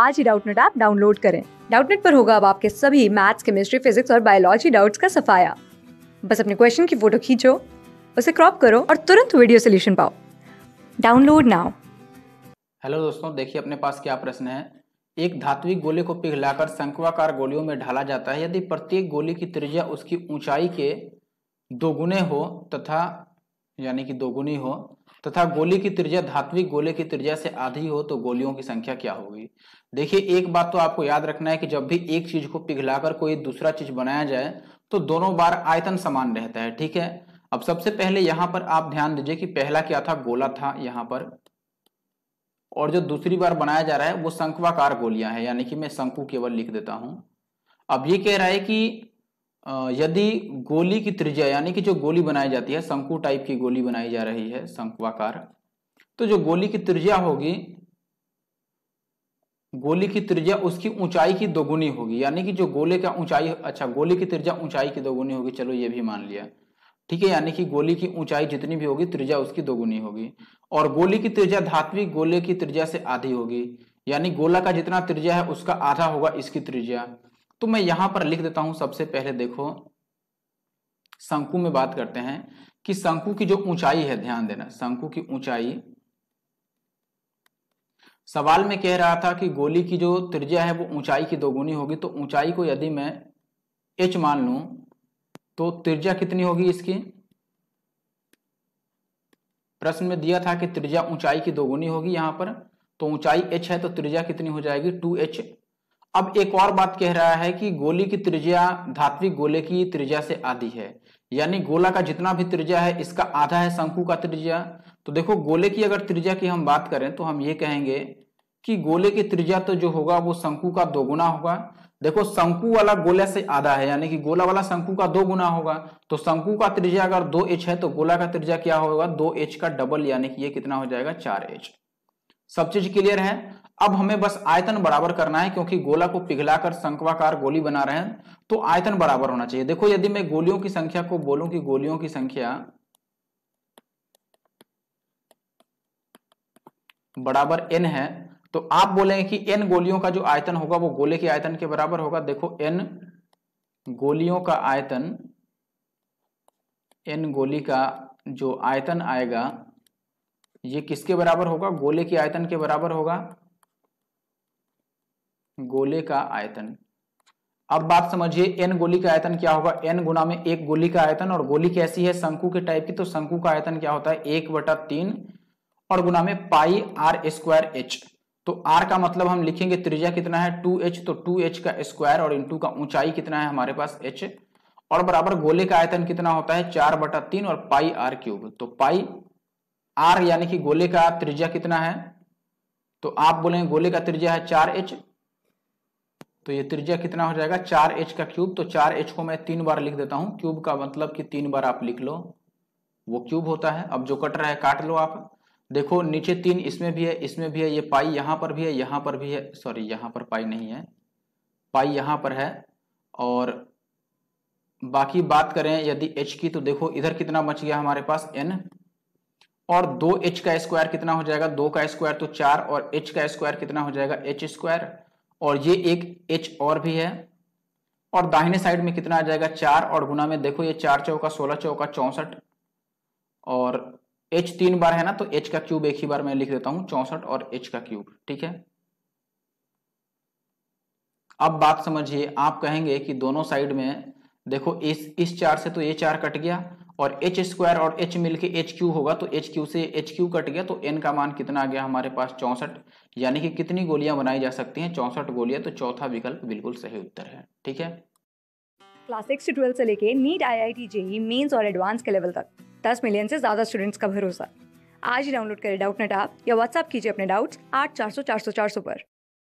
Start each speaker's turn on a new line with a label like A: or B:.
A: आज ही Doubtnut app download करें डाउटनेट पर होगा अब आपके सभी मैथ्स केमिस्ट्री फिजिक्स और बायोलॉजी डाउट्स का सफाया बस अपने क्वेश्चन की फोटो खींचो उसे क्रॉप करो और तुरंत वीडियो सोल्यूशन पाओ डाउनलोड नाउ हेलो दोस्तों देखिए अपने पास क्या प्रश्न है एक धात्विक गोले को पिघलाकर शंकुआकार गोलियों में ढाला जाता है यदि प्रत्येक गोली की त्रिज्या उसकी ऊंचाई के दोगुने हो तथा यानी कि दोगुनी हो तथा गोली की त्रिज्या धात्विक गोले की त्रिज्या से आधी हो तो गोलियों की संख्या क्या होगी देखिए एक बात तो आपको याद रखना है कि जब भी एक चीज को पिघलाकर कोई दूसरा चीज बनाया जाए तो दोनों बार आयतन समान रहता है ठीक है अब सबसे पहले यहां पर आप ध्यान दीजिए कि पहला क्या था गोला था यहां पर और जो दूसरी बार बनाया जा रहा है वो शंकवाकार गोलियां है यानी कि मैं शंकु केवल लिख देता हूं अब ये कह रहा है कि यदि गोली की त्रिज्या यानी कि जो गोली बनाई जाती है शंकु टाइप की गोली बनाई जा रही है शंकुआकार तो जो गोली की त्रिज्या होगी गोली की त्रिज्या उसकी ऊंचाई की दोगुनी होगी यानी कि जो गोले का ऊंचाई अच्छा गोली की त्रिज्या ऊंचाई की दोगुनी होगी चलो ये भी मान लिया ठीक है यानी कि गोली की ऊंचाई जितनी भी होगी त्रिज्या उसकी दोगुनी होगी और गोली की त्रिज्या धात्वी गोले की त्रिज्या से आधी होगी यानी गोला का जितना त्रिज्या है उसका आधा होगा इसकी त्रिज्या तो मैं यहां पर लिख देता हूं सबसे पहले देखो शंकु में बात करते हैं कि शंकु की जो ऊंचाई है ध्यान देना शंकु की ऊंचाई सवाल में कह रहा था कि गोली की जो त्रिज्या है वो ऊंचाई की दोगुनी होगी तो ऊंचाई को यदि मैं एच मान लू तो त्रिज्या कितनी होगी इसकी प्रश्न में दिया था कि त्रिज्या ऊंचाई की दोगुनी होगी यहां पर तो ऊंचाई एच है तो त्रिज्या कितनी हो जाएगी टू एच अब एक और बात कह रहा है कि गोली की त्रिज्या धात्विक गोले की त्रिज्या से आधी है यानी गोला का जितना भी त्रिज्या है इसका आधा है शंकु का त्रिज्या तो देखो गोले की अगर त्रिज्या की हम बात करें तो हम ये कहेंगे कि गोले की त्रिज्या तो जो होगा वो शंकु का दोगुना होगा देखो शंकु वाला गोले से आधा है यानी कि गोला वाला शंकु का दो गुना होगा तो शंकु का त्रिज्या अगर दो एच है तो गोला का त्रिज्या क्या होगा दो एच का डबल यानी कि ये कितना हो जाएगा चार एच सब चीज क्लियर है अब हमें बस आयतन बराबर करना है क्योंकि गोला को पिघलाकर शंकवाकार गोली बना रहे हैं तो आयतन बराबर होना चाहिए देखो यदि मैं गोलियों की संख्या को बोलूं कि गोलियों की संख्या बराबर एन है तो आप बोलेंगे कि एन गोलियों का जो आयतन होगा वो गोले के आयतन के बराबर होगा देखो एन गोलियों का आयतन एन गोली का जो आयतन आएगा ये किसके बराबर होगा गोले के आयतन के बराबर होगा गोले का आयतन अब बात समझिए एन गोली का आयतन क्या होगा एन गुना में एक गोली का आयतन और गोली कैसी है शंकु के टाइप की तो शंकु का आयतन क्या होता है एक बटा तीन और गुना में पाई आर स्क्वायर एच तो आर का मतलब हम लिखेंगे त्रिज्या कितना है टू एच तो टू एच का स्क्वायर और इंटू का ऊंचाई कितना है हमारे पास एच और बराबर गोले का आयतन कितना होता है चार बटा तीन और पाई आर क्यूब तो पाई आर यानी कि गोले का त्रिज्या कितना है तो आप बोलेंगे गोले का त्रिज्या है चार एच तो ये त्रिज्या कितना हो जाएगा चार एच का क्यूब तो चार एच को मैं तीन बार लिख देता हूं क्यूब का मतलब कि तीन बार आप लिख लो वो क्यूब होता है अब जो कट रहा है काट लो आप देखो नीचे तीन इसमें भी है इसमें भी है ये पाई यहां पर भी है यहां पर भी है सॉरी यहां पर पाई नहीं है पाई यहां पर है और बाकी बात करें यदि एच की तो देखो इधर कितना बच गया हमारे पास एन और दो एच का स्क्वायर कितना हो जाएगा दो का स्क्वायर तो चार और एच का स्क्वायर कितना हो जाएगा एच स्क्वायर और ये एक एच और भी है और दाहिने साइड में कितना आ जाएगा चार और गुना में देखो ये चार चौका सोलह चौका चौसठ और एच तीन बार है ना तो एच का क्यूब एक ही बार मैं लिख देता हूं चौसठ और एच का क्यूब ठीक है अब बात समझिए आप कहेंगे कि दोनों साइड में देखो इस इस चार से तो ये चार कट गया और एच स्क्वायर और एच मिल के एच क्यू होगा तो एच क्यू से एच क्यू कट गया तो एन का मान कितना आ गया हमारे पास चौंसठ यानी कि कितनी गोलियां बनाई जा सकती हैं चौंसठ गोलियां तो चौथा विकल्प बिल्कुल सही उत्तर है ठीक है क्लास सिक्स से ट्वेल्थ से लेके NEET I I T JEE mains और एडवांस के लेवल तक दस मिलियन से ज़्यादा स्टूडेंट्स का भरोसा आज ही डाउनलोड करें डाउट नेट आप या व्हाट्सअप कीजिए अपने डाउट्स आठ चार सौ चार सौ चार सौ पर